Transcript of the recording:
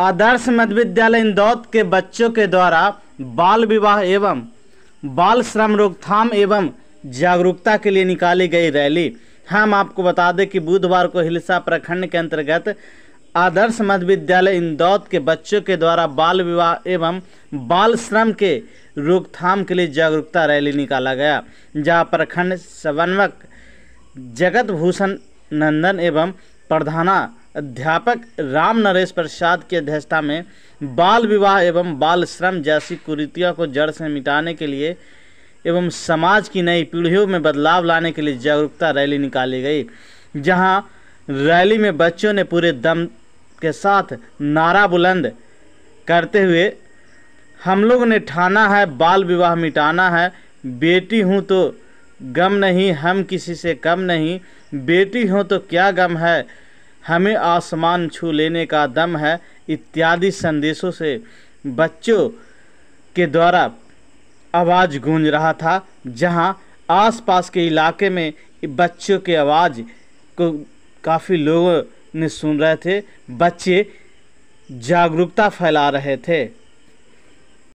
आदर्श मध्य विद्यालय इंदौत के बच्चों के द्वारा बाल विवाह एवं बाल श्रम रोकथाम एवं जागरूकता के लिए निकाली गई रैली हम आपको बता दें कि बुधवार को हिलसा प्रखंड के अंतर्गत आदर्श मध्य विद्यालय इंदौत के बच्चों के द्वारा बाल विवाह एवं बाल श्रम के रोकथाम के लिए जागरूकता रैली निकाला गया जहां प्रखंड समन्वयक जगत भूषण नंदन एवं प्रधाना अध्यापक राम नरेश प्रसाद की अध्यक्षता में बाल विवाह एवं बाल श्रम जैसी कुरीतियों को जड़ से मिटाने के लिए एवं समाज की नई पीढ़ियों में बदलाव लाने के लिए जागरूकता रैली निकाली गई जहां रैली में बच्चों ने पूरे दम के साथ नारा बुलंद करते हुए हम लोग ने ठाना है बाल विवाह मिटाना है बेटी हूँ तो गम नहीं हम किसी से कम नहीं बेटी हो तो क्या गम है हमें आसमान छू लेने का दम है इत्यादि संदेशों से बच्चों के द्वारा आवाज़ गूंज रहा था जहां आसपास के इलाके में बच्चों की आवाज़ को काफ़ी लोगों ने सुन रहे थे बच्चे जागरूकता फैला रहे थे